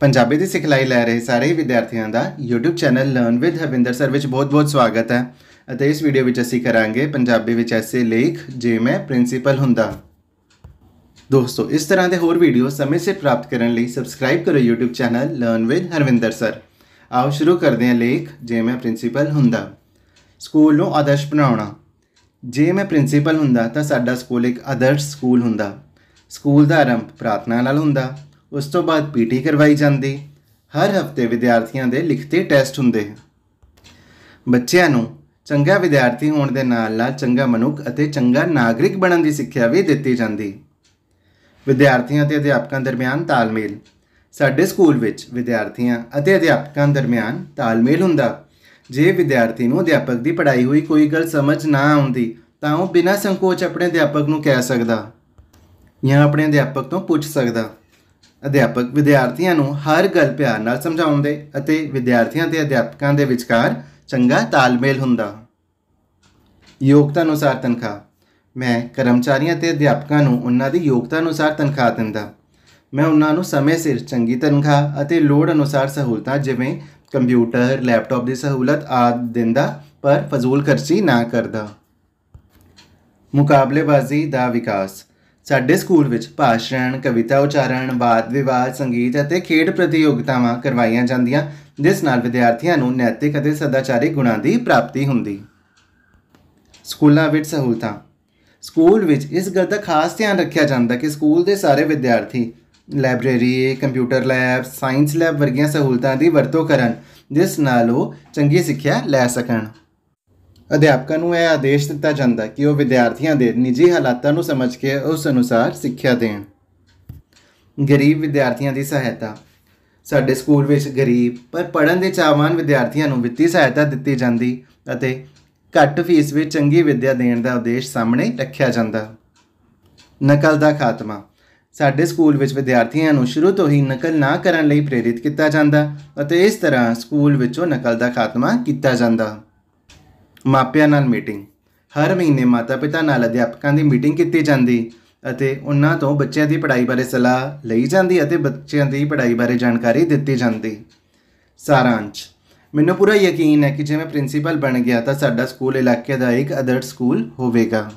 ਪੰਜਾਬੀ ਦੀ ਸਿਖਲਾਈ ਲੈ ਰਹੇ ਸਾਰੇ ਵਿਦਿਆਰਥੀਆਂ ਦਾ YouTube channel learn with Harvinder sir ਵਿੱਚ ਬਹੁਤ-ਬਹੁਤ ਸਵਾਗਤ ਹੈ ਅਤੇ ਇਸ ਵੀਡੀਓ ਵਿੱਚ ਅਸੀਂ ਕਰਾਂਗੇ ਪੰਜਾਬੀ ਵਿੱਚ ਐਸੇ ਲੇਖ ਜੇ ਮੈਂ ਪ੍ਰਿੰਸੀਪਲ ਹੁੰਦਾ ਦੋਸਤੋ ਇਸ ਤਰ੍ਹਾਂ ਦੇ ਹੋਰ ਵੀਡੀਓ ਸਮੇਂ ਸਿਰ ਪ੍ਰਾਪਤ ਕਰਨ ਲਈ ਸਬਸਕ੍ਰਾਈਬ ਕਰੋ YouTube channel learn with Harvinder sir ਆਓ ਸ਼ੁਰੂ ਕਰਦੇ ਹਾਂ ਲੇਖ ਜੇ ਮੈਂ ਪ੍ਰਿੰਸੀਪਲ ਹੁੰਦਾ ਸਕੂਲ ਨੂੰ ਆਦਰਸ਼ ਬਣਾਉਣਾ ਜੇ ਮੈਂ ਪ੍ਰਿੰਸੀਪਲ ਹੁੰਦਾ ਤਾਂ ਸਾਡਾ ਸਕੂਲ ਇੱਕ ਆਦਰਸ਼ ਸਕੂਲ ਹੁੰਦਾ ਸਕੂਲ ਦਾ ਆਰੰਭ ਪ੍ਰਾਰਥਨਾ ਨਾਲ ਹੁੰਦਾ ਉਸ ਤੋਂ ਬਾਅਦ ਪੀਟੀ ਕਰਵਾਈ ਜਾਂਦੀ ਹਰ ਹਫਤੇ ਵਿਦਿਆਰਥੀਆਂ ਦੇ ਲਿਖਤੀ ਟੈਸਟ ਹੁੰਦੇ ਬੱਚਿਆਂ ਨੂੰ ਚੰਗਾ ਵਿਦਿਆਰਥੀ ਹੋਣ ਦੇ ਨਾਲ ਨਾਲ ਚੰਗਾ ਮਨੁੱਖ ਅਤੇ ਚੰਗਾ ਨਾਗਰਿਕ ਬਣਨ ਦੀ ਸਿੱਖਿਆ ਵੀ ਦਿੱਤੀ ਜਾਂਦੀ ਵਿਦਿਆਰਥੀਆਂ ਤੇ ਅਧਿਆਪਕਾਂ ਦਰਮਿਆਨ ਤਾਲਮੇਲ ਸਾਡੇ ਸਕੂਲ ਵਿੱਚ ਵਿਦਿਆਰਥੀਆਂ ਅਤੇ ਅਧਿਆਪਕਾਂ ਦਰਮਿਆਨ ਤਾਲਮੇਲ ਹੁੰਦਾ ਜੇ ਵਿਦਿਆਰਥੀ ਨੂੰ ਅਧਿਆਪਕ ਦੀ ਪੜ੍ਹਾਈ ਹੋਈ ਕੋਈ ਗੱਲ ਸਮਝ ਨਾ ਆਉਂਦੀ ਤਾਂ ਉਹ ਬਿਨਾਂ ਸੰਕੋਚ ਆਪਣੇ ਅਧਿਆਪਕ ਨੂੰ ਕਹਿ ਸਕਦਾ ਜਾਂ ਆਪਣੇ ਅਧਿਆਪਕ ਤੋਂ ਪੁੱਛ ਸਕਦਾ ਅਧਿਆਪਕ ਵਿਦਿਆਰਥੀਆਂ ਨੂੰ ਹਰ ਗੱਲ ਪਿਆਰ ਨਾਲ ਸਮਝਾਉਂਦੇ ਅਤੇ ਵਿਦਿਆਰਥੀਆਂ ਤੇ ਅਧਿਆਪਕਾਂ ਦੇ ਵਿਚਕਾਰ ਚੰਗਾ ਤਾਲਮੇਲ ਹੁੰਦਾ ਯੋਗਤਾ ਅਨੁਸਾਰ ਤਨਖਾਹ ਮੈਂ ਕਰਮਚਾਰੀਆਂ ਤੇ ਅਧਿਆਪਕਾਂ ਨੂੰ ਉਹਨਾਂ ਦੀ ਯੋਗਤਾ ਅਨੁਸਾਰ ਤਨਖਾਹ ਦਿੰਦਾ ਮੈਂ ਉਹਨਾਂ ਨੂੰ ਸਮੇਂ ਸਿਰ ਚੰਗੀ ਤਨਖਾਹ ਅਤੇ ਲੋੜ ਅਨੁਸਾਰ ਸਹੂਲਤਾਂ ਜਿਵੇਂ ਕੰਪਿਊਟਰ ਲੈਪਟਾਪ ਦੀ ਸਹੂਲਤ ਆਦ ਦਿੰਦਾ ਪਰ ਫਜ਼ੂਲ ਖਰਚੀ ਨਾ ਕਰਦਾ ਮੁਕਾਬਲੇਬਾਜ਼ੀ ਦਾ ਵਿਕਾਸ ਸਾਡੇ ਸਕੂਲ ਵਿੱਚ ਭਾਸ਼ਣ, ਕਵਿਤਾ ਉਚਾਰਨ, ਬਾਤ ਵਿਵਾਦ, ਸੰਗੀਤ ਅਤੇ ਖੇਡ ਪ੍ਰਤੀਯੋਗਤਾਵਾਂ ਕਰਵਾਈਆਂ ਜਾਂਦੀਆਂ ਜਿਸ ਨਾਲ ਵਿਦਿਆਰਥੀਆਂ ਨੂੰ ਨੈਤਿਕ ਅਤੇ ਸਦਾਚਾਰੀ ਗੁਣਾਂ ਦੀ ਪ੍ਰਾਪਤੀ ਹੁੰਦੀ। ਸਕੂਲਾਂ ਵਿੱਚ ਸਹੂਲਤਾਂ ਸਕੂਲ ਵਿੱਚ ਇਸ ਗੱਲ ਦਾ ਖਾਸ ਧਿਆਨ ਰੱਖਿਆ ਜਾਂਦਾ ਕਿ ਸਕੂਲ ਦੇ ਸਾਰੇ ਵਿਦਿਆਰਥੀ library, computer lab, science lab ਵਰਗੀਆਂ ਸਹੂਲਤਾਂ ਦੀ ਵਰਤੋਂ ਕਰਨ ਜਿਸ ਨਾਲ ਉਹ ਚੰਗੀ ਸਿੱਖਿਆ ਲੈ ਸਕਣ। ਅਧਿਆਪਕਾਂ ਨੂੰ ਇਹ ਆਦੇਸ਼ ਦਿੱਤਾ ਜਾਂਦਾ ਕਿ ਉਹ ਵਿਦਿਆਰਥੀਆਂ ਦੇ ਨਿੱਜੀ ਹਾਲਾਤਾਂ ਨੂੰ ਸਮਝ ਕੇ ਉਸ ਅਨੁਸਾਰ ਸਿੱਖਿਆ ਦੇਣ ਗਰੀਬ ਵਿਦਿਆਰਥੀਆਂ ਦੀ ਸਹਾਇਤਾ ਸਾਡੇ ਸਕੂਲ ਵਿੱਚ ਗਰੀਬ ਪਰ ਪੜਨ ਦੇ ਚਾਹਵਾਨ ਵਿਦਿਆਰਥੀਆਂ ਨੂੰ ਵਿੱਤੀ ਸਹਾਇਤਾ ਦਿੱਤੀ ਜਾਂਦੀ ਅਤੇ ਘੱਟ ਫੀਸ ਵਿੱਚ ਚੰਗੀ ਵਿੱਦਿਆ ਦੇਣ ਦਾ ਉਦੇਸ਼ ਸਾਹਮਣੇ ਰੱਖਿਆ ਜਾਂਦਾ ਨਕਲ ਦਾ ਖਾਤਮਾ ਸਾਡੇ ਸਕੂਲ ਵਿੱਚ ਵਿਦਿਆਰਥੀਆਂ ਨੂੰ ਸ਼ੁਰੂ ਤੋਂ ਹੀ ਨਕਲ ਨਾ ਕਰਨ ਲਈ ਪ੍ਰੇਰਿਤ ਕੀਤਾ ਜਾਂਦਾ ਅਤੇ ਇਸ ਤਰ੍ਹਾਂ ਸਕੂਲ ਵਿੱਚੋਂ ਨਕਲ ਦਾ ਖਾਤਮਾ ਕੀਤਾ ਜਾਂਦਾ ਮਾਪਿਆਂ ਨਾਲ ਮੀਟਿੰਗ ਹਰ ਮਹੀਨੇ ਮਾਤਾ-ਪਿਤਾ ਨਾਲ ਅਧਿਆਪਕਾਂ ਦੀ ਮੀਟਿੰਗ ਕੀਤੀ ਜਾਂਦੀ ਅਤੇ ਉਹਨਾਂ ਤੋਂ ਬੱਚਿਆਂ ਦੀ ਪੜ੍ਹਾਈ ਬਾਰੇ ਸਲਾਹ ਲਈ ਜਾਂਦੀ ਅਤੇ ਬੱਚਿਆਂ ਦੀ ਪੜ੍ਹਾਈ ਬਾਰੇ ਜਾਣਕਾਰੀ ਦਿੱਤੀ ਜਾਂਦੀ ਸਾਰਾਂਸ਼ ਮੈਨੂੰ ਪੂਰਾ ਯਕੀਨ ਹੈ ਕਿ ਜੇ ਮੈਂ ਪ੍ਰਿੰਸੀਪਲ ਬਣ ਗਿਆ ਤਾਂ ਸਾਡਾ ਸਕੂਲ ਇਲਾਕੇ ਦਾ ਇੱਕ ਅਦਰ ਸਕੂਲ ਹੋਵੇਗਾ